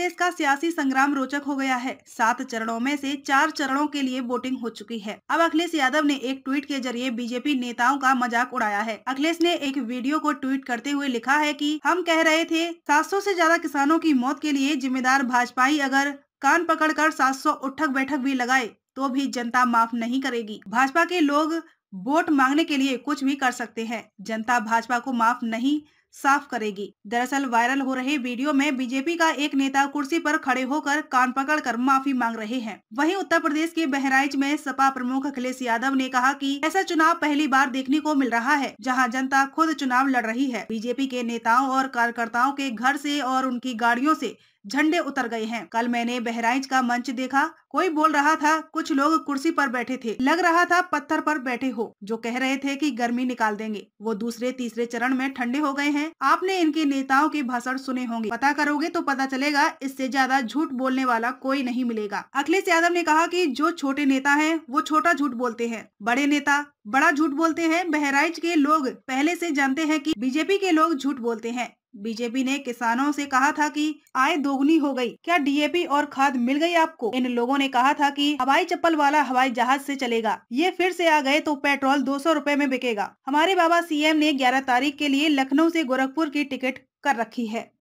प्रदेश का सियासी संग्राम रोचक हो गया है सात चरणों में से चार चरणों के लिए वोटिंग हो चुकी है अब अखिलेश यादव ने एक ट्वीट के जरिए बीजेपी नेताओं का मजाक उड़ाया है अखिलेश ने एक वीडियो को ट्वीट करते हुए लिखा है कि हम कह रहे थे सात सौ ज्यादा किसानों की मौत के लिए जिम्मेदार ही अगर कान पकड़ कर उठक बैठक भी लगाए तो भी जनता माफ नहीं करेगी भाजपा के लोग वोट मांगने के लिए कुछ भी कर सकते हैं जनता भाजपा को माफ नहीं साफ करेगी दरअसल वायरल हो रहे वीडियो में बीजेपी का एक नेता कुर्सी पर खड़े होकर कान पकड़ कर माफी मांग रहे हैं वहीं उत्तर प्रदेश के बहराइच में सपा प्रमुख अखिलेश यादव ने कहा कि ऐसा चुनाव पहली बार देखने को मिल रहा है जहां जनता खुद चुनाव लड़ रही है बीजेपी के नेताओं और कार्यकर्ताओं के घर से और उनकी गाड़ियों से झंडे उतर गए हैं कल मैंने बहराइच का मंच देखा कोई बोल रहा था कुछ लोग कुर्सी पर बैठे थे लग रहा था पत्थर पर बैठे हो जो कह रहे थे कि गर्मी निकाल देंगे वो दूसरे तीसरे चरण में ठंडे हो गए हैं हैं आपने इनके नेताओं के भाषण सुने होंगे पता करोगे तो पता चलेगा इससे ज्यादा झूठ बोलने वाला कोई नहीं मिलेगा अखिलेश यादव ने कहा की जो छोटे नेता है वो छोटा झूठ बोलते हैं बड़े नेता बड़ा झूठ बोलते हैं बहराइच के लोग पहले से जानते हैं कि बीजेपी के लोग झूठ बोलते हैं बीजेपी ने किसानों से कहा था कि आय दोगुनी हो गई क्या डीएपी और खाद मिल गई आपको इन लोगों ने कहा था कि हवाई चप्पल वाला हवाई जहाज से चलेगा ये फिर से आ गए तो पेट्रोल दो सौ में बिकेगा हमारे बाबा सीएम ने ग्यारह तारीख के लिए लखनऊ से गोरखपुर की टिकट कर रखी है